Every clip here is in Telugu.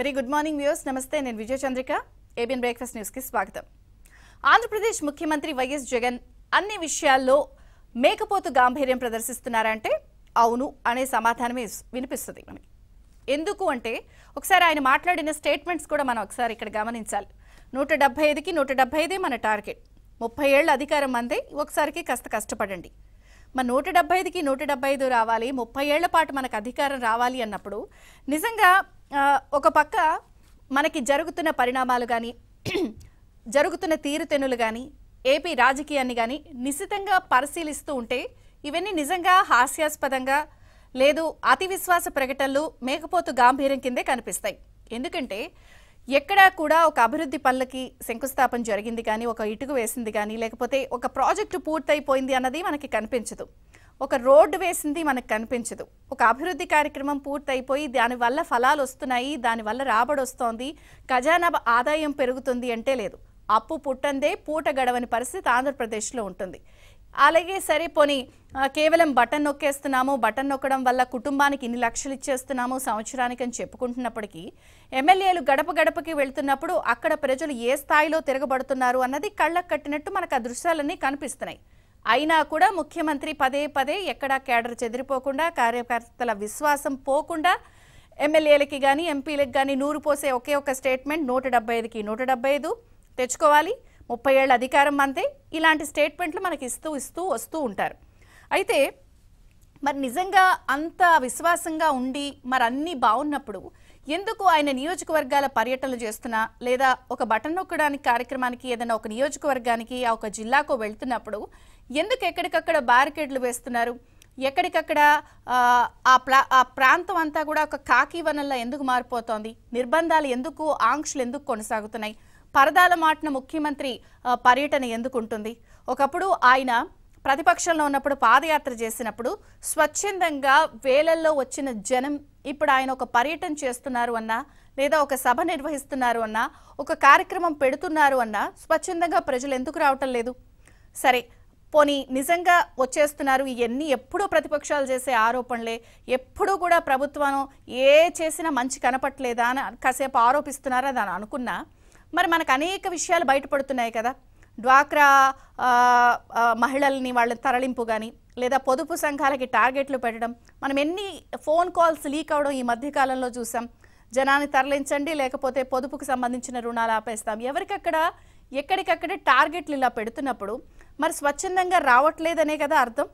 వెరీ గుడ్ మార్నింగ్ వ్యూస్ నమస్తే నేను విజయ చంద్రిక ఏబిఎన్ బ్రేక్ఫాస్ట్ న్యూస్కి స్వాగతం ఆంధ్రప్రదేశ్ ముఖ్యమంత్రి వైఎస్ జగన్ అన్ని విషయాల్లో మేకపోతు గాంభీర్యం ప్రదర్శిస్తున్నారంటే అవును అనే సమాధానమే వినిపిస్తుంది మనకి ఎందుకు అంటే ఒకసారి ఆయన మాట్లాడిన స్టేట్మెంట్స్ కూడా మనం ఒకసారి ఇక్కడ గమనించాలి నూట డెబ్బై ఐదుకి నూట డెబ్బై ఐదే మన టార్గెట్ ముప్పై ఏళ్ళ అధికారం అందే ఒకసారికి కాస్త కష్టపడండి మన నూట డెబ్బై ఐదుకి నూట డెబ్బై ఐదు రావాలి ముప్పై ఏళ్ల పాటు మనకు అధికారం రావాలి అన్నప్పుడు నిజంగా ఒక పక్క మనకి జరుగుతున్న పరిణామాలు కానీ జరుగుతున్న తీరుతెన్నులు కానీ ఏపీ రాజకీయాన్ని కానీ నిశితంగా పరిశీలిస్తూ ఉంటే ఇవన్నీ నిజంగా హాస్యాస్పదంగా లేదు అతి విశ్వాస ప్రకటనలు మేకపోతు గాంభీర్యం కిందే కనిపిస్తాయి ఎందుకంటే ఎక్కడా కూడా ఒక అభివృద్ధి పనులకి శంకుస్థాపన జరిగింది కానీ ఒక ఇటుకు వేసింది కానీ లేకపోతే ఒక ప్రాజెక్టు పూర్తయిపోయింది అన్నది మనకి కనిపించదు ఒక రోడ్డు వేసింది మనకు కనిపించదు ఒక అభివృద్ధి కార్యక్రమం పూర్తయిపోయి దానివల్ల ఫలాలు వస్తున్నాయి దానివల్ల రాబడి వస్తోంది ఖజానా ఆదాయం పెరుగుతుంది అంటే లేదు అప్పు పుట్టందే పూట గడవని పరిస్థితి ఆంధ్రప్రదేశ్లో ఉంటుంది అలాగే సరే పోని కేవలం బటన్ నొక్కేస్తున్నాము బటన్ నొక్కడం వల్ల కుటుంబానికి ఇన్ని లక్షలు ఇచ్చేస్తున్నాము సంవత్సరానికి అని చెప్పుకుంటున్నప్పటికీ ఎమ్మెల్యేలు గడప గడపకి వెళ్తున్నప్పుడు అక్కడ ప్రజలు ఏ స్థాయిలో తిరగబడుతున్నారు అన్నది కళ్ళకు కట్టినట్టు మనకు ఆ దృశ్యాలన్నీ కనిపిస్తున్నాయి అయినా కూడా ముఖ్యమంత్రి పదే పదే ఎక్కడా కేడర్ చెదిరిపోకుండా కార్యకర్తల విశ్వాసం పోకుండా ఎమ్మెల్యేలకి కానీ ఎంపీలకు కానీ నూరు పోసే ఒకే ఒక స్టేట్మెంట్ నూట డెబ్బై ఐదుకి నూట డెబ్బై ఐదు తెచ్చుకోవాలి ముప్పై ఏళ్ళ అధికారం అంతే ఇలాంటి స్టేట్మెంట్లు మనకి ఇస్తూ ఇస్తూ వస్తూ ఉంటారు అయితే మరి నిజంగా అంత విశ్వాసంగా ఉండి మరి అన్నీ బాగున్నప్పుడు ఎందుకు ఆయన నియోజకవర్గాల పర్యటనలు చేస్తున్నా లేదా ఒక బటన్ నొక్కడానికి కార్యక్రమానికి ఏదైనా ఒక నియోజకవర్గానికి ఆ ఒక జిల్లాకు వెళ్తున్నప్పుడు ఎందుకు ఎక్కడికక్కడ బ్యారికేడ్లు వేస్తున్నారు ఎక్కడికక్కడ ఆ ఆ ప్రాంతం అంతా కూడా ఒక కాకి వనల్లా ఎందుకు మారిపోతోంది నిర్బంధాలు ఎందుకు ఆంక్షలు ఎందుకు కొనసాగుతున్నాయి పరదాల మాటన ముఖ్యమంత్రి పర్యటన ఎందుకు ఉంటుంది ఒకప్పుడు ఆయన ప్రతిపక్షంలో ఉన్నప్పుడు పాదయాత్ర చేసినప్పుడు స్వచ్ఛందంగా వేలల్లో వచ్చిన జనం ఇప్పుడు ఆయన ఒక పర్యటన చేస్తున్నారు అన్నా లేదా ఒక సభ నిర్వహిస్తున్నారు అన్నా ఒక కార్యక్రమం పెడుతున్నారు అన్నా స్వచ్ఛందంగా ప్రజలు ఎందుకు రావటం లేదు సరే పోనీ నిజంగా వచ్చేస్తున్నారు ఇవన్నీ ఎప్పుడూ ప్రతిపక్షాలు చేసే ఆరోపణలే ఎప్పుడూ కూడా ప్రభుత్వం ఏ చేసినా మంచి కనపట్లేదా అని కాసేపు ఆరోపిస్తున్నారా దాని అనుకున్నా మరి మనకు అనేక విషయాలు బయటపడుతున్నాయి కదా డ్వాక్రా మహిళల్ని వాళ్ళ తరలింపు కానీ లేదా పొదుపు సంఘాలకి టార్గెట్లు పెట్టడం మనం ఎన్ని ఫోన్ కాల్స్ లీక్ అవడం ఈ మధ్యకాలంలో చూసాం జనాన్ని తరలించండి లేకపోతే పొదుపుకు సంబంధించిన రుణాలు ఆపేస్తాం ఎవరికక్కడ ఎక్కడికక్కడ టార్గెట్లు ఇలా పెడుతున్నప్పుడు మరి స్వచ్ఛందంగా రావట్లేదనే కదా అర్థం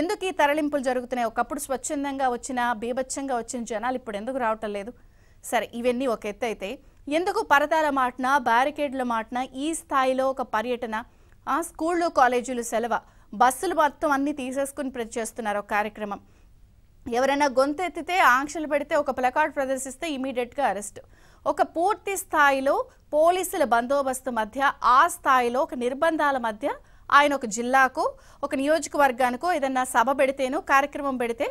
ఎందుకు ఈ తరలింపులు జరుగుతున్నాయి ఒకప్పుడు స్వచ్ఛందంగా వచ్చిన బీభత్సంగా వచ్చిన జనాలు ఇప్పుడు ఎందుకు రావటం లేదు సరే ఇవన్నీ ఒక ఎత్తు అయితే ఎందుకు పరదాల మాటన బ్యారికేడ్ల మాటన ఈ స్థాయిలో ఒక పర్యటన ఆ స్కూళ్ళు కాలేజీలు సెలవా బస్సులు మొత్తం అన్నీ తీసేసుకుని చేస్తున్నారు ఒక కార్యక్రమం ఎవరైనా గొంతెత్తితే ఆంక్షలు పెడితే ఒక ప్లకార్డ్ ప్రదర్శిస్తే ఇమీడియట్గా అరెస్ట్ ఒక పూర్తి స్థాయిలో పోలీసుల బందోబస్తు మధ్య ఆ స్థాయిలో ఒక నిర్బంధాల మధ్య ఆయన ఒక జిల్లాకు ఒక నియోజకవర్గానికి ఏదన్నా సభ పెడితేనో కార్యక్రమం పెడితే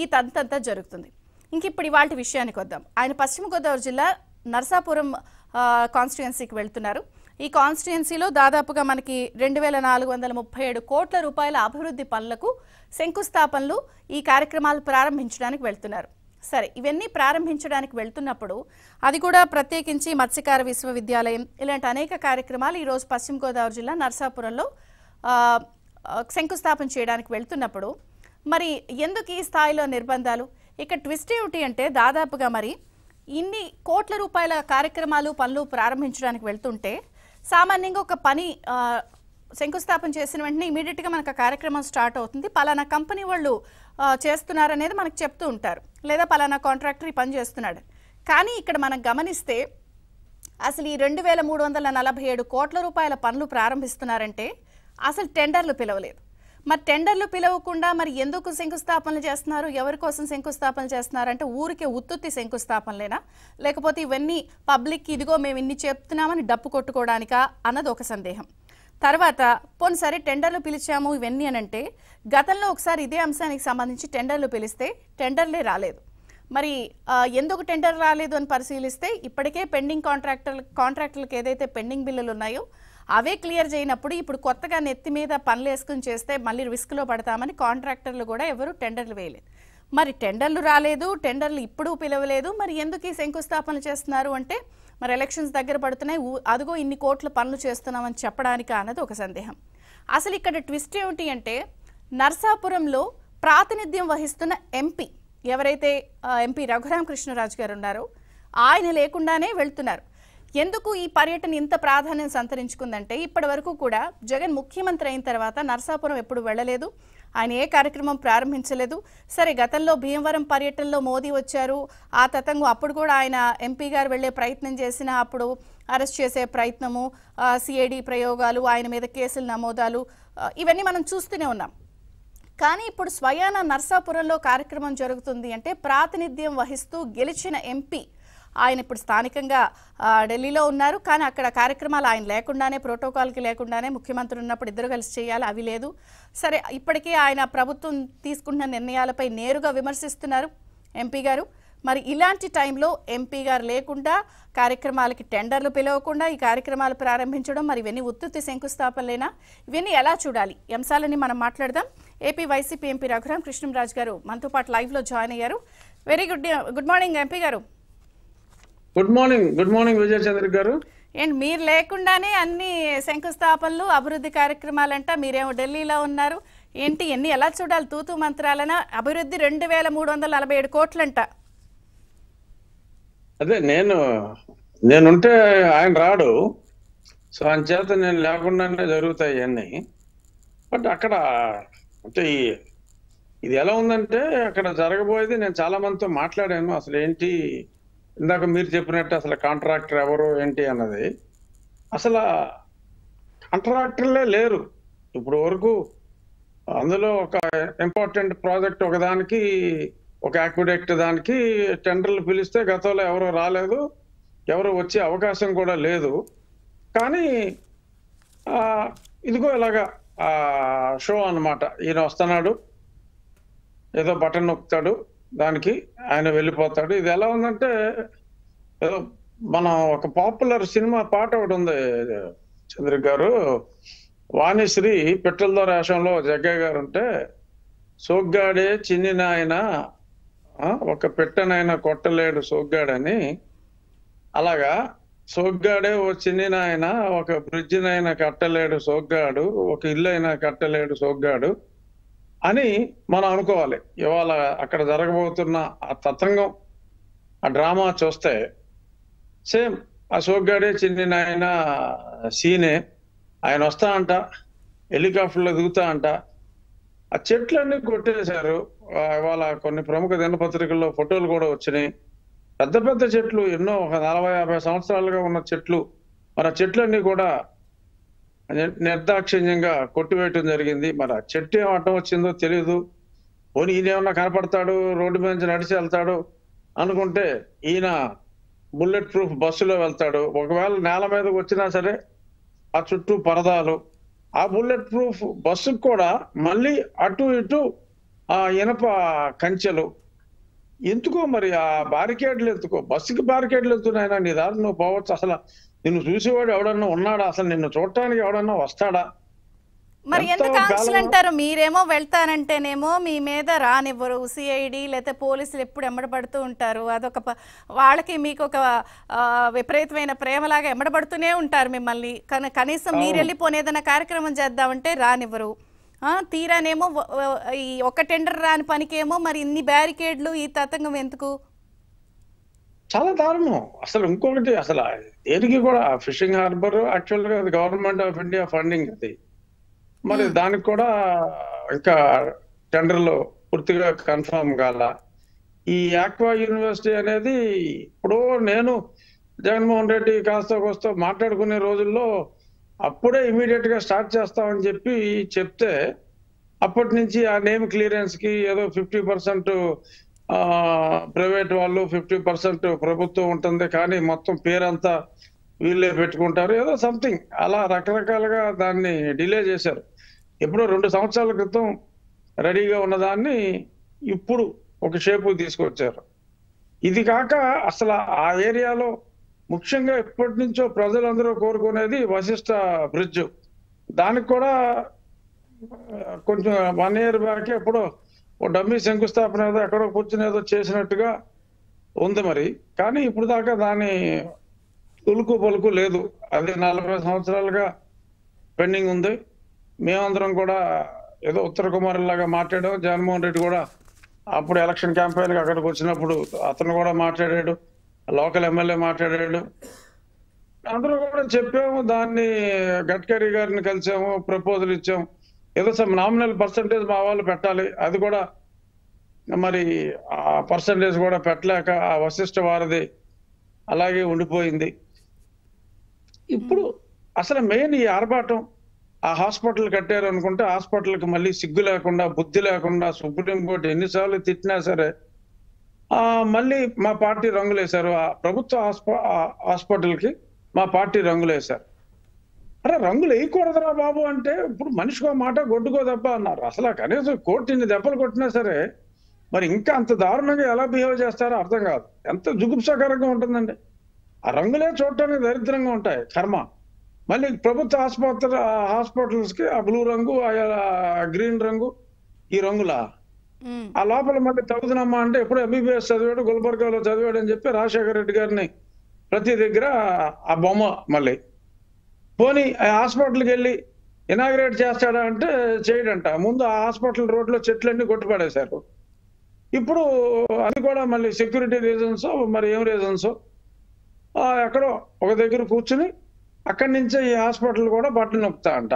ఈ తంతంతా జరుగుతుంది ఇంక ఇప్పుడు ఇవాళ విషయానికి వద్దాం ఆయన పశ్చిమ గోదావరి జిల్లా నర్సాపురం కాన్స్టిట్యుయెన్సీకి వెళ్తున్నారు ఈ కాన్స్టిట్యున్సీలో దాదాపుగా మనకి రెండు వేల నాలుగు వందల ముప్పై ఏడు కోట్ల రూపాయల అభివృద్ధి పనులకు శంకుస్థాపనలు ఈ కార్యక్రమాలు ప్రారంభించడానికి వెళ్తున్నారు సరే ఇవన్నీ ప్రారంభించడానికి వెళ్తున్నప్పుడు అది కూడా ప్రత్యేకించి మత్స్యకార విశ్వవిద్యాలయం ఇలాంటి అనేక కార్యక్రమాలు ఈరోజు పశ్చిమ గోదావరి జిల్లా నర్సాపురంలో శంకుస్థాపన చేయడానికి వెళ్తున్నప్పుడు మరి ఎందుకు ఈ స్థాయిలో నిర్బంధాలు ఇక ట్విస్ట్ ఏమిటి అంటే దాదాపుగా మరి ఇన్ని కోట్ల రూపాయల కార్యక్రమాలు పనులు ప్రారంభించడానికి వెళ్తుంటే సామాన్యంగా ఒక పని శంకుస్థాపన చేసిన వెంటనే ఇమీడియట్గా మనకు కార్యక్రమం స్టార్ట్ అవుతుంది పలానా కంపెనీ వాళ్ళు చేస్తున్నారనేది మనకు చెప్తూ ఉంటారు లేదా పలానా కాంట్రాక్టర్ ఈ పని చేస్తున్నాడు కానీ ఇక్కడ మనం గమనిస్తే అసలు ఈ రెండు వేల మూడు వందల నలభై ఏడు కోట్ల రూపాయల పనులు ప్రారంభిస్తున్నారంటే అసలు టెండర్లు పిలవలేదు మరి టెండర్లు పిలవకుండా మరి ఎందుకు శంకుస్థాపనలు చేస్తున్నారు ఎవరి కోసం శంకుస్థాపనలు చేస్తున్నారు అంటే ఊరికే ఉత్తుత్తి శంకుస్థాపనలేనా లేకపోతే ఇవన్నీ పబ్లిక్ ఇదిగో మేము ఇన్ని చెప్తున్నామని డప్పు కొట్టుకోవడానికా అన్నది ఒక సందేహం తర్వాత పోనీసారి టెండర్లు పిలిచాము ఇవన్నీ అని అంటే గతంలో ఒకసారి ఇదే అంశానికి సంబంధించి టెండర్లు పిలిస్తే టెండర్లే రాలేదు మరి ఎందుకు టెండర్ రాలేదు అని పరిశీలిస్తే ఇప్పటికే పెండింగ్ కాంట్రాక్టర్ కాంట్రాక్టర్లకు ఏదైతే పెండింగ్ బిల్లులు ఉన్నాయో అవే క్లియర్ చేయనప్పుడు ఇప్పుడు కొత్తగా నెత్తి మీద పనులు వేసుకుని చేస్తే మళ్ళీ రిస్క్లో పడతామని కాంట్రాక్టర్లు కూడా ఎవరు టెండర్లు వేయలేదు మరి టెండర్లు రాలేదు టెండర్లు ఇప్పుడు పిలవలేదు మరి ఎందుకు ఈ శంకుస్థాపన చేస్తున్నారు అంటే మరి ఎలక్షన్స్ దగ్గర పడుతున్నాయి అదిగో ఇన్ని కోట్ల పనులు చేస్తున్నామని చెప్పడానికి అన్నది ఒక సందేహం అసలు ఇక్కడ ట్విస్ట్ ఏమిటి అంటే నర్సాపురంలో ప్రాతినిధ్యం వహిస్తున్న ఎంపీ ఎవరైతే ఎంపీ రఘురామకృష్ణరాజు గారు ఉన్నారో ఆయన లేకుండానే వెళ్తున్నారు ఎందుకు ఈ పర్యటన ఇంత ప్రాధాన్యం సంతరించుకుందంటే ఇప్పటి వరకు కూడా జగన్ ముఖ్యమంత్రి అయిన తర్వాత నర్సాపురం ఎప్పుడు వెళ్ళలేదు ఆయన ఏ కార్యక్రమం ప్రారంభించలేదు సరే గతంలో భీమవరం పర్యటనలో మోదీ వచ్చారు ఆ తతంగం అప్పుడు కూడా ఆయన ఎంపీ గారు వెళ్ళే ప్రయత్నం చేసిన అప్పుడు అరెస్ట్ చేసే ప్రయత్నము సిఐడి ప్రయోగాలు ఆయన మీద కేసులు నమోదాలు ఇవన్నీ మనం చూస్తూనే ఉన్నాం కానీ ఇప్పుడు స్వయాన నర్సాపురంలో కార్యక్రమం జరుగుతుంది అంటే ప్రాతినిధ్యం వహిస్తూ గెలిచిన ఎంపీ ఆయన ఇప్పుడు స్థానికంగా ఢిల్లీలో ఉన్నారు కానీ అక్కడ కార్యక్రమాలు ఆయన లేకుండానే ప్రోటోకాల్కి లేకుండానే ముఖ్యమంత్రి ఉన్నప్పుడు ఇద్దరు కలిసి చేయాలి అవి లేదు సరే ఇప్పటికీ ఆయన ప్రభుత్వం తీసుకున్న నిర్ణయాలపై నేరుగా విమర్శిస్తున్నారు ఎంపీ గారు మరి ఇలాంటి టైంలో ఎంపీ గారు లేకుండా కార్యక్రమాలకి టెండర్లు పిలవకుండా ఈ కార్యక్రమాలు ప్రారంభించడం మరి ఇవన్నీ ఉత్తుత్తి శంకుస్థాపనలేనా ఇవన్నీ ఎలా చూడాలి అంశాలని మనం మాట్లాడదాం AP YCP MP Raghuram Krishnamraju garu మనతో పాటు లైవ్లో జాయిన్ అయ్యారు very good good morning MP garu good morning good morning Vijaya Chandra garu and మీరు లేకుండానే అన్ని శంకుస్థాపనలు అభివృద్ధి కార్యక్రమాలంట మీరేమో ఢిల్లీలో ఉన్నారు ఏంటి ఎన్ని ఎలా చూడాలి తూతు మంత్రాలన అభివృద్ధి రెండు వేల మూడు వందల నలభై ఏడు కోట్లంట అదే నేను నేనుంటే ఆయన రాడు సో అని చేత నేను లేకుండానే జరుగుతాయి అన్ని బట్ అక్కడ అంటే ఈ ఇది ఎలా ఉందంటే అక్కడ జరగబోయేది నేను చాలా మందితో మాట్లాడాను అసలు ఏంటి ఇందాక మీరు చెప్పినట్టు అసలు కాంట్రాక్టర్ ఎవరు ఏంటి అన్నది అసలు కాంట్రాక్టర్లే లేరు ఇప్పుడు వరకు అందులో ఒక ఇంపార్టెంట్ ప్రాజెక్ట్ ఒకదానికి ఒక యాక్విడెక్ట్ దానికి టెండర్లు పిలిస్తే గతంలో ఎవరు రాలేదు ఎవరు వచ్చే అవకాశం కూడా లేదు కానీ ఇదిగో ఇలాగా షో అనమాట ఈయన వస్తున్నాడు ఏదో బటన్ నొక్కుతాడు దానికి ఆయన వెళ్ళిపోతాడు ఇది ఎలా ఉందంటే ఏదో మనం ఒక పాపులర్ సినిమా పాట ఒకటి ఉంది చంద్ర గారు వాణిశ్రీ పిట్టలతో రాష్ట్రంలో జగ్గయ్య గారు ఉంటే సోగ్గాడే చిన్ని నాయన ఒక పెట్టనాయన కొట్టలేడు సోగ్గాడని అలాగా సోగ్గాడే ఓ చిన్ని నాయన ఒక బ్రిడ్జినైనా కట్టలేడు సోగ్గాడు ఒక ఇల్లు అయినా కట్టలేడు సోగ్గాడు అని మనం అనుకోవాలి ఇవాళ అక్కడ జరగబోతున్న ఆ తతంగం ఆ డ్రామా చూస్తే సేమ్ అశోక్ గడే చెందిన ఆయన సీనే ఆయన వస్తా అంట హెలికాప్టర్లో దిగుతా అంట ఆ చెట్లన్నీ కొట్టేశారు ఇవాళ కొన్ని ప్రముఖ దినపత్రికల్లో ఫోటోలు కూడా వచ్చినాయి పెద్ద పెద్ద చెట్లు ఎన్నో ఒక నలభై యాభై సంవత్సరాలుగా ఉన్న చెట్లు మన చెట్లన్నీ కూడా నిర్దాక్షిణ్యంగా కొట్టివేయటం జరిగింది మరి చెట్టు ఏం అడ్డం వచ్చిందో తెలియదు పోనీ ఏమన్నా కనపడతాడు రోడ్డు మీద నుంచి నడిచి వెళ్తాడు అనుకుంటే ఈయన బుల్లెట్ ప్రూఫ్ బస్సులో వెళ్తాడు ఒకవేళ నేల మీదకి వచ్చినా సరే ఆ చుట్టూ పరదాలు ఆ బుల్లెట్ ప్రూఫ్ బస్సుకు కూడా మళ్ళీ అటు ఇటు ఆ ఇనప కంచెలు ఎందుకో మరి ఆ బారికేడ్లు ఎత్తుకో బస్సుకి బారికేడ్లు ఎత్తున్నాయినా నీ దారి నువ్వు పోవచ్చు అసలు నిన్ను చూసేవాడు ఎవడన్నా ఉన్నాడా అసలు నిన్ను చూడటానికి ఎవడన్నా వస్తాడా మరి ఎందుకు ఆంక్షలు అంటారు మీరేమో వెళ్తానంటేనేమో మీ మీద రానివ్వరు సిఐడి లేకపోతే పోలీసులు ఎప్పుడు ఎమ్మడబడుతూ ఉంటారు అదొక వాళ్ళకి మీకు ఒక విపరీతమైన ప్రేమలాగా ఎమ్మడబడుతూనే ఉంటారు మిమ్మల్ని కనీసం మీరు వెళ్ళిపోనేదన్న కార్యక్రమం చేద్దామంటే రానివ్వరు తీరానేమో ఈ ఒక టెండర్ రాని పనికేమో మరి ఇన్ని బ్యారికేడ్లు ఈ తతంగం ఎందుకు చాలా దారుణం అసలు ఇంకొకటి అసలు దేనికి కూడా ఫిషింగ్ హార్బర్ యాక్చువల్ గా గవర్నమెంట్ ఆఫ్ ఇండియా ఫండింగ్ అది మరి దానికి కూడా ఇంకా టెండర్లు పూర్తిగా కన్ఫర్మ్ కాల ఈ ఆక్వా యూనివర్సిటీ అనేది ఇప్పుడు నేను జగన్మోహన్ రెడ్డి కాస్త కోస్తో మాట్లాడుకునే రోజుల్లో అప్పుడే ఇమీడియట్ గా స్టార్ట్ చేస్తామని చెప్పి చెప్తే అప్పటి నుంచి ఆ నేమ్ క్లియరెన్స్ కి ఏదో ఫిఫ్టీ పర్సెంట్ ప్రైవేట్ వాళ్ళు ఫిఫ్టీ పర్సెంట్ ప్రభుత్వం ఉంటుంది కానీ మొత్తం పేరంతా వీళ్ళే పెట్టుకుంటారు ఏదో సంథింగ్ అలా రకరకాలుగా దాన్ని డిలే చేశారు ఎప్పుడో రెండు సంవత్సరాల క్రితం రెడీగా ఉన్నదాన్ని ఇప్పుడు ఒక షేపు తీసుకొచ్చారు ఇది కాక అసలు ఆ ఏరియాలో ముఖ్యంగా ఇప్పటి నుంచో ప్రజలందరూ కోరుకునేది వశిష్ట బ్రిడ్జ్ దానికి కూడా కొంచెం వన్ ఇయర్ బ్యాక్ ఎప్పుడో ఓ డమ్మీ శంకుస్థాపన ఏదో ఎక్కడో కూర్చుని ఏదో చేసినట్టుగా ఉంది మరి కానీ ఇప్పుడు దాకా దాని తులుకు పలుకు లేదు అది నలభై సంవత్సరాలుగా పెండింగ్ ఉంది మేమందరం కూడా ఏదో ఉత్తర లాగా మాట్లాడాం జగన్మోహన్ రెడ్డి కూడా అప్పుడు ఎలక్షన్ క్యాంపెయిన్కి అక్కడికి వచ్చినప్పుడు అతను కూడా మాట్లాడాడు లోకల్ ఎమ్మెల్యే మాట్లాడాడు అందరూ కూడా చెప్పాము దాన్ని గడ్కరీ గారిని కలిసాము ప్రపోజల్ ఇచ్చాము ఏదో సమ్ నామినల్ పర్సంటేజ్ మా వాళ్ళు పెట్టాలి అది కూడా మరి ఆ పర్సంటేజ్ కూడా పెట్టలేక ఆ వశిష్ట వారది అలాగే ఉండిపోయింది ఇప్పుడు అసలు మెయిన్ ఈ ఆర్భాటం ఆ హాస్పిటల్ కట్టారు అనుకుంటే హాస్పిటల్కి మళ్ళీ సిగ్గు లేకుండా బుద్ధి లేకుండా సుప్రీంకోర్టు ఎన్నిసార్లు తిట్టినా సరే మళ్ళీ మా పార్టీ రంగులు వేశారు ఆ ప్రభుత్వ హాస్పిటల్కి మా పార్టీ రంగులు వేశారు అరే రంగులు వేయకూడదురా బాబు అంటే ఇప్పుడు మనిషికో మాట గొడ్డుకో దెబ్బ అన్నారు అసలు కనీసం కోర్టు ఇన్ని దెబ్బలు కొట్టినా సరే మరి ఇంకా అంత దారుణంగా ఎలా బిహేవ్ చేస్తారో అర్థం కాదు ఎంత జుగుప్సాకరంగా ఉంటుందండి ఆ రంగులే చూడటానికి దరిద్రంగా ఉంటాయి కర్మ మళ్ళీ ప్రభుత్వ ఆసుపత్రి హాస్పిటల్స్కి ఆ బ్లూ రంగు ఆ గ్రీన్ రంగు ఈ రంగులా ఆ లోపల మళ్ళీ తగుదనమ్మ అంటే ఎప్పుడు ఎంబీబీఎస్ చదివాడు గుల్బర్గాలో చదివాడు అని చెప్పి రాజశేఖర రెడ్డి గారిని ప్రతి దగ్గర ఆ బొమ్మ మళ్ళీ పోనీ హాస్పిటల్కి వెళ్ళి ఇనాగ్రేట్ చేస్తాడా అంటే చేయడంట ముందు ఆ హాస్పిటల్ రోడ్లో చెట్లన్నీ కొట్టుపడేశారు ఇప్పుడు అది కూడా మళ్ళీ సెక్యూరిటీ రీజన్స్ మరి ఏం రీజన్స్ ఎక్కడో ఒక దగ్గర కూర్చుని అక్కడి నుంచే ఈ హాస్పిటల్ కూడా బట్టలు నొక్కుతా అంట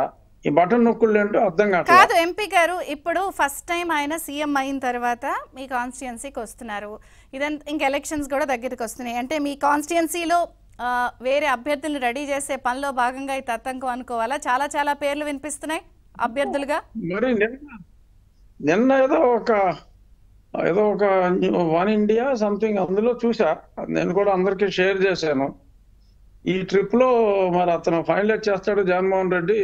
ఈ బటన్ నొక్కులు ఏంటో అర్థం కాదు కాదు ఎంపీ గారు ఇప్పుడు ఫస్ట్ టైం ఆయన సీఎం అయిన తర్వాత మీ కాన్స్టిట్యున్సీకి వస్తున్నారు ఇదంతా ఇంక ఎలక్షన్స్ కూడా దగ్గరికి వస్తున్నాయి అంటే మీ కాన్స్టిట్యున్సీలో వేరే అభ్యర్థులను రెడీ చేసే పనిలో భాగంగా ఈ తతంకం అనుకోవాలా చాలా చాలా పేర్లు వినిపిస్తున్నాయి అభ్యర్థులుగా మరి నిన్న ఏదో ఒక ఏదో ఒక వన్ ఇండియా సంథింగ్ అందులో చూసా నేను కూడా అందరికీ షేర్ చేశాను ఈ ట్రిప్ లో మరి అతను ఫైనలైజ్ చేస్తాడు జగన్మోహన్ రెడ్డి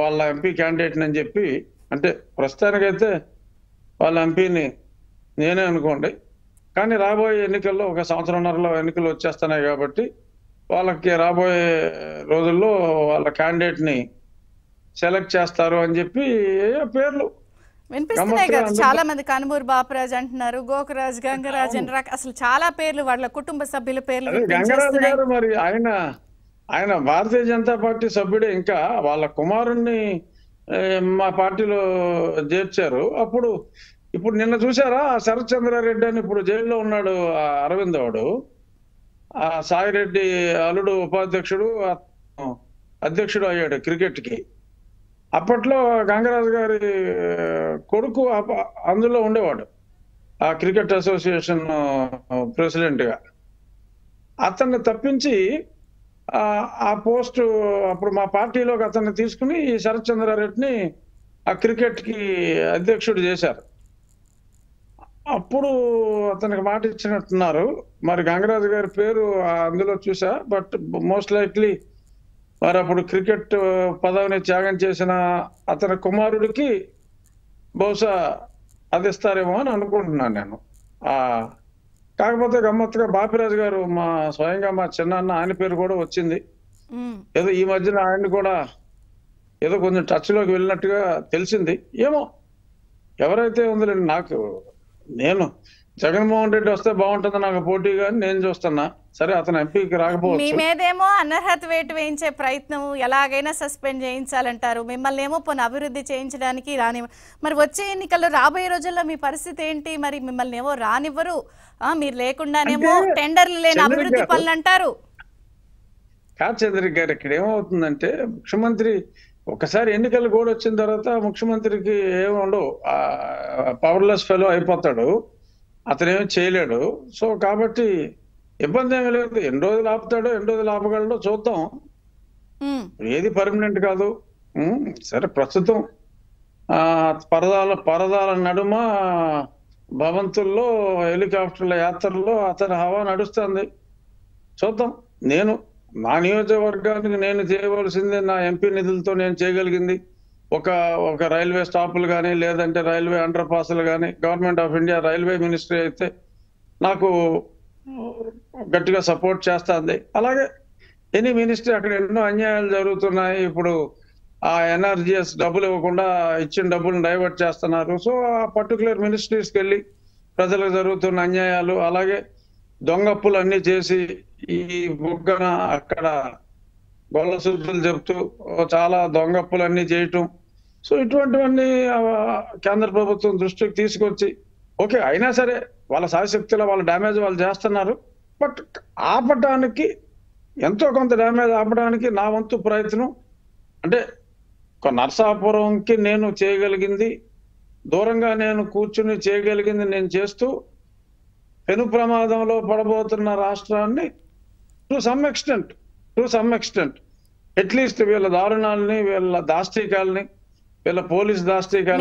వాళ్ళ ఎంపీ క్యాండిడేట్ని అని చెప్పి అంటే ప్రస్తుతానికైతే వాళ్ళ ఎంపీని నేనే అనుకోండి కానీ రాబోయే ఎన్నికల్లో ఒక సంవత్సరంన్నరలో ఎన్నికలు వచ్చేస్తున్నాయి కాబట్టి వాళ్ళకి రాబోయే రోజుల్లో వాళ్ళ క్యాండిడేట్ని సెలెక్ట్ చేస్తారు అని చెప్పి పేర్లు వినిపిస్తున్నాయి కదా చాలా మంది కనుమూరు బాపురాజ్ అంటున్నారు గోకరాజ్ గంగరాజ్ అని అసలు చాలా పేర్లు వాళ్ళ కుటుంబ సభ్యుల పేర్లు గారు మరి ఆయన ఆయన భారతీయ జనతా పార్టీ సభ్యుడే ఇంకా వాళ్ళ కుమారుణ్ణి మా పార్టీలో చేర్చారు అప్పుడు ఇప్పుడు నిన్న చూసారా శరత్ చంద్రారెడ్డి అని ఇప్పుడు జైల్లో ఉన్నాడు అరవింద్ వాడు ఆ సాయిరెడ్డి అల్లుడు ఉపాధ్యక్షుడు అధ్యక్షుడు అయ్యాడు క్రికెట్కి అప్పట్లో గంగరాజు గారి కొడుకు అందులో ఉండేవాడు ఆ క్రికెట్ అసోసియేషన్ ప్రెసిడెంట్గా అతన్ని తప్పించి ఆ పోస్ట్ అప్పుడు మా పార్టీలోకి అతన్ని తీసుకుని ఈ శరత్ చంద్రారెడ్డిని ఆ క్రికెట్కి అధ్యక్షుడు చేశారు అప్పుడు అతనికి మాట ఇచ్చినట్టున్నారు మరి గంగరాజు గారి పేరు అందులో చూసా బట్ మోస్ట్ లైక్లీ వారు అప్పుడు క్రికెట్ పదవిని త్యాగం చేసిన అతని కుమారుడికి బహుశా అందిస్తారేమో అని అనుకుంటున్నాను నేను కాకపోతే గమ్మత్తుగా బాపిరాజు గారు మా స్వయంగా మా చిన్నాన్న ఆయన పేరు కూడా వచ్చింది ఏదో ఈ మధ్యన ఆయన్ని కూడా ఏదో కొంచెం టచ్లోకి వెళ్ళినట్టుగా తెలిసింది ఏమో ఎవరైతే ఉందిలేండి నాకు నేను జగన్మోహన్ రెడ్డి వస్తే బాగుంటుంది నాకు పోటీ కానీ నేను చూస్తున్నా సరే అతను ఎంపీకి రాకపోవచ్చు మీ మీదేమో అనర్హత వేటు వేయించే ప్రయత్నం ఎలాగైనా సస్పెండ్ చేయించాలంటారు మిమ్మల్ని ఏమో పని అభివృద్ధి చేయించడానికి రాని మరి వచ్చే ఎన్నికల్లో రాబోయే రోజుల్లో మీ పరిస్థితి ఏంటి మరి మిమ్మల్ని ఏమో రానివ్వరు మీరు లేకుండానేమో టెండర్లు లేని అభివృద్ధి పనులు అంటారు కాదు చంద్రిక గారు ఇక్కడ ఏమవుతుందంటే ముఖ్యమంత్రి ఒకసారి ఎన్నికలు కూడా వచ్చిన తర్వాత ముఖ్యమంత్రికి ఏముండవు పవర్లెస్ ఫెలో అయిపోతాడు అతనేం చేయలేడు సో కాబట్టి ఇబ్బంది ఏమీ లేదు ఎన్ని రోజులు ఆపుతాడో ఎన్ని రోజులు ఆపగలడో చూద్దాం ఏది పర్మనెంట్ కాదు సరే ప్రస్తుతం పరదాల పరదాల నడుమ భవంతుల్లో హెలికాప్టర్ల యాత్రల్లో అతని హవా నడుస్తుంది చూద్దాం నేను నా నియోజకవర్గానికి నేను చేయవలసింది నా ఎంపీ నిధులతో నేను చేయగలిగింది ఒక ఒక రైల్వే స్టాపులు కానీ లేదంటే రైల్వే అండర్ పాస్లు కానీ government of India railway ministry అయితే నాకు గట్టిగా సపోర్ట్ చేస్తుంది అలాగే ఎనీ మినిస్టర్ అక్కడ ఎన్నో అన్యాయాలు జరుగుతున్నాయి ఇప్పుడు ఆ ఎన్ఆర్జిఎస్ డబ్బులు ఇవ్వకుండా ఇచ్చిన డబ్బులు డైవర్ట్ చేస్తున్నారు సో ఆ పర్టికులర్ మినిస్ట్రీస్కి వెళ్ళి ప్రజలకు జరుగుతున్న అన్యాయాలు అలాగే దొంగప్పులు అన్ని చేసి ఈ బుగ్గన అక్కడ గొల్ల సూత్రులు చెప్తూ చాలా దొంగప్పులు అన్ని చేయటం సో ఇటువంటివన్నీ కేంద్ర ప్రభుత్వం దృష్టికి తీసుకొచ్చి ఓకే అయినా సరే వాళ్ళ సహశక్తిలో వాళ్ళ డ్యామేజ్ వాళ్ళు చేస్తున్నారు బట్ ఆపడానికి ఎంతో కొంత డ్యామేజ్ ఆపడానికి నా వంతు ప్రయత్నం అంటే ఒక నర్సాపురంకి నేను చేయగలిగింది దూరంగా నేను కూర్చుని చేయగలిగింది నేను చేస్తూ పెను ప్రమాదంలో పడబోతున్న రాష్ట్రాన్ని to some extent to some extent at least వీళ్ళ దారుణాలని వీళ్ళ దాష్టీకాలని వీళ్ళ పోలీస్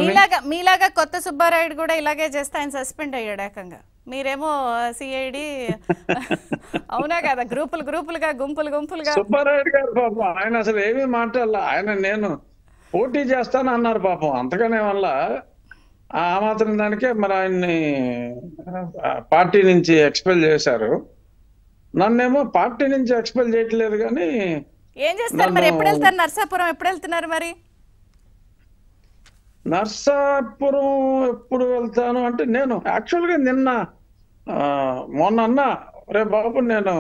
మీలాగా మీలాగా కొత్త సుబ్బారాయుడు కూడా ఇలాగే చేస్తే ఆయన సస్పెండ్ అయ్యాడు ఏకంగా మీరేమో సిఐడి అవునా కదా గ్రూపులు గ్రూపులుగా గుంపులు గుంపులుగా సుబ్బారాయుడు గారు పాపం ఆయన అసలు ఏమీ మాట్లాడాల ఆయన నేను పోటీ చేస్తాను అన్నారు పాపం అంతకనే వల్ల ఆ మాత్రం దానికే మరి ఆయన్ని పార్టీ నుంచి ఎక్స్పెల్ చేశారు నన్నేమో పార్టీ నుంచి ఎక్స్పెల్ చేయట్లేదు కానీ ఏం చేస్తారు మరి ఎప్పుడు వెళ్తారు నర్సాపురం ఎప్పుడు వెళ్తున్నారు మరి నర్సాపురం ఎప్పుడు వెళ్తాను అంటే నేను యాక్చువల్గా నిన్న మొన్న అన్న రే బాబు నేను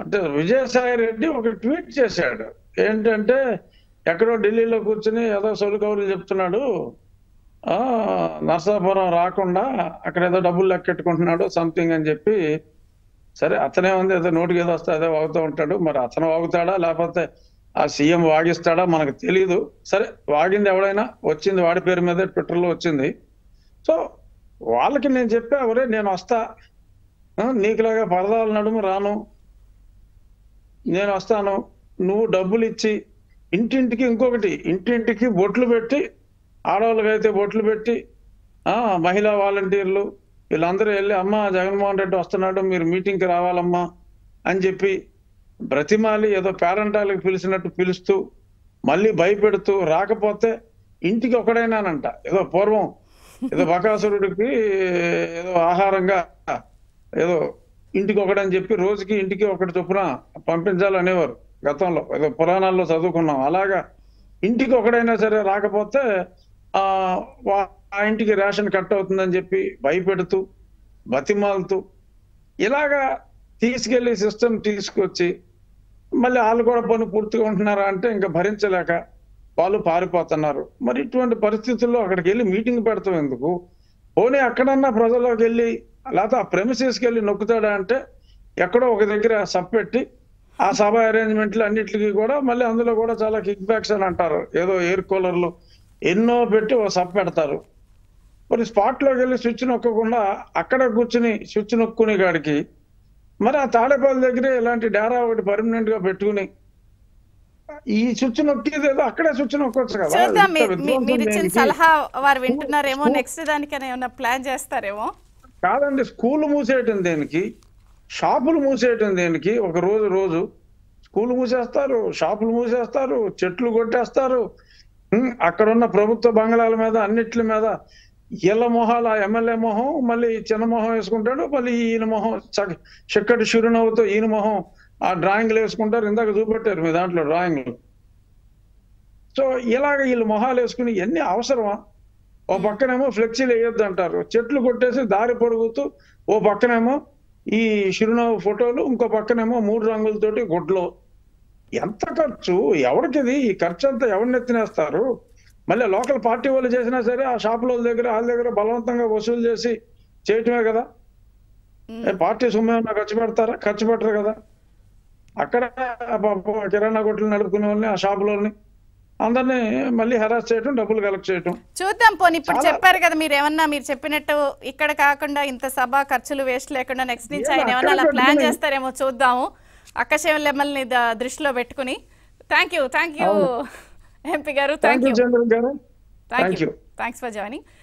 అంటే విజయసాయి రెడ్డి ఒక ట్వీట్ చేశాడు ఏంటంటే ఎక్కడో ఢిల్లీలో కూర్చుని ఏదో సొలు కౌరులు చెప్తున్నాడు నర్సాపురం రాకుండా అక్కడ ఏదో డబ్బులు లెక్కెట్టుకుంటున్నాడు సంథింగ్ అని చెప్పి సరే అతనే ఉంది ఏదో నోటికి ఏదో వస్తే అదే వాగుతూ ఉంటాడు మరి అతను వాగుతాడా లేకపోతే ఆ సీఎం వాగిస్తాడా మనకు తెలియదు సరే వాగింది ఎవడైనా వచ్చింది వాడి పేరు మీద ట్విట్టర్లో వచ్చింది సో వాళ్ళకి నేను చెప్పా ఎవరే నేను వస్తా నీకులాగా పరదాలు నడుము రాను నేను వస్తాను నువ్వు డబ్బులు ఇచ్చి ఇంటింటికి ఇంకొకటి ఇంటింటికి బొట్లు పెట్టి ఆడవాళ్ళకైతే బొట్లు పెట్టి మహిళా వాలంటీర్లు వీళ్ళందరూ వెళ్ళి అమ్మ జగన్మోహన్ రెడ్డి వస్తున్నాడు మీరు మీటింగ్కి రావాలమ్మా అని చెప్పి బ్రతిమాలి ఏదో పేరంటాలకు పిలిచినట్టు పిలుస్తూ మళ్ళీ భయపెడుతూ రాకపోతే ఇంటికి ఒకడైనానంట ఏదో పూర్వం ఏదో బకాసురుడికి ఏదో ఆహారంగా ఏదో ఇంటికి ఒకడని చెప్పి రోజుకి ఇంటికి ఒకటి చొప్పున పంపించాలనేవారు గతంలో ఏదో పురాణాల్లో చదువుకున్నాం అలాగా ఇంటికి ఒకడైనా సరే రాకపోతే ఆ ఇంటికి రేషన్ కట్ అవుతుందని చెప్పి భయపెడుతూ బతిమాలుతూ ఇలాగా తీసుకెళ్లి సిస్టమ్ తీసుకొచ్చి మళ్ళీ వాళ్ళు కూడా పని పూర్తిగా ఉంటున్నారా అంటే ఇంకా భరించలేక వాళ్ళు పారిపోతున్నారు మరి ఇటువంటి పరిస్థితుల్లో అక్కడికి వెళ్ళి మీటింగ్ పెడతాం ఎందుకు పోనీ ఎక్కడన్నా ప్రజల్లోకి వెళ్ళి లేకపోతే ఆ ప్రెమిసెస్కి వెళ్ళి నొక్కుతాడా అంటే ఎక్కడో ఒక దగ్గర సబ్ పెట్టి ఆ సభ అరేంజ్మెంట్లు అన్నిటికి కూడా మళ్ళీ అందులో కూడా చాలా కిక్ బ్యాక్స్ అని అంటారు ఏదో ఎయిర్ కూలర్లు ఎన్నో పెట్టి ఓ సబ్ పెడతారు మరి స్పాట్లోకి వెళ్ళి స్విచ్ నొక్కకుండా అక్కడ కూర్చుని స్విచ్ నొక్కునే గాడికి మరి ఆ తాడేపల్లి దగ్గర ఇలాంటి డేరా ఒకటి పర్మనెంట్ గా పెట్టుకుని ఈ స్విచ్ నొక్కేది అక్కడే స్విచ్ నొక్కొచ్చు కదా సలహా వారు వింటున్నారేమో నెక్స్ట్ దానికైనా ఏమైనా ప్లాన్ చేస్తారేమో కాదండి స్కూల్ మూసేయటం దేనికి షాపులు మూసేయటం దేనికి ఒక రోజు రోజు స్కూల్ మూసేస్తారు షాపులు మూసేస్తారు చెట్లు కొట్టేస్తారు అక్కడున్న ప్రభుత్వ బంగ్లాల మీద అన్నిట్ల మీద ఎల్ల మొహాలు ఆ ఎమ్మెల్యే మొహం మళ్ళీ చిన్న మొహం వేసుకుంటాడు మళ్ళీ ఈయన మొహం చక్క చక్కటి చిరునవ్వుతో ఈయన మొహం ఆ డ్రాయింగ్లు వేసుకుంటారు ఇందాక చూపెట్టారు మీ దాంట్లో డ్రాయింగ్లు సో ఇలాగ వీళ్ళు మొహాలు వేసుకుని ఎన్ని అవసరమా ఓ పక్కనేమో ఫ్లెక్సీలు వేయొద్దు అంటారు చెట్లు కొట్టేసి దారి పొడుగుతూ ఓ పక్కనేమో ఈ చిరునవ్వు ఫోటోలు ఇంకో పక్కనేమో మూడు రంగులతోటి గుడ్లు ఎంత ఖర్చు ఎవరికిది ఈ ఖర్చు అంతా ఎవరిని ఎత్తినేస్తారు మళ్ళీ లోకల్ పార్టీ వాళ్ళు చేసినా సరే ఆ షాపుల దగ్గర వాళ్ళ దగ్గర బలవంతంగా వసూలు చేసి చేయటమే కదా పార్టీ సొమ్ము ఏమన్నా ఖర్చు పెడతారా ఖర్చు పెట్టరు కదా అక్కడ కిరాణా కొట్లు నడుపుకునే వాళ్ళని ఆ షాపులని అందరినీ మళ్ళీ హెరాస్ చేయటం డబ్బులు కలెక్ట్ చేయటం చూద్దాం పోనీ ఇప్పుడు చెప్పారు కదా మీరు ఏమన్నా మీరు చెప్పినట్టు ఇక్కడ కాకుండా ఇంత సభ ఖర్చులు వేస్ట్ లేకుండా నెక్స్ట్ నుంచి ఆయన ఏమన్నా ప్లాన్ చేస్తారేమో చూద్దాము అక్కశేమ ఎమ్మెల్యే దృష్టిలో పెట్టుకుని thank you thank you MP Garu, thank, thank you. you General Garu. Thank, thank you. you. Thanks for joining.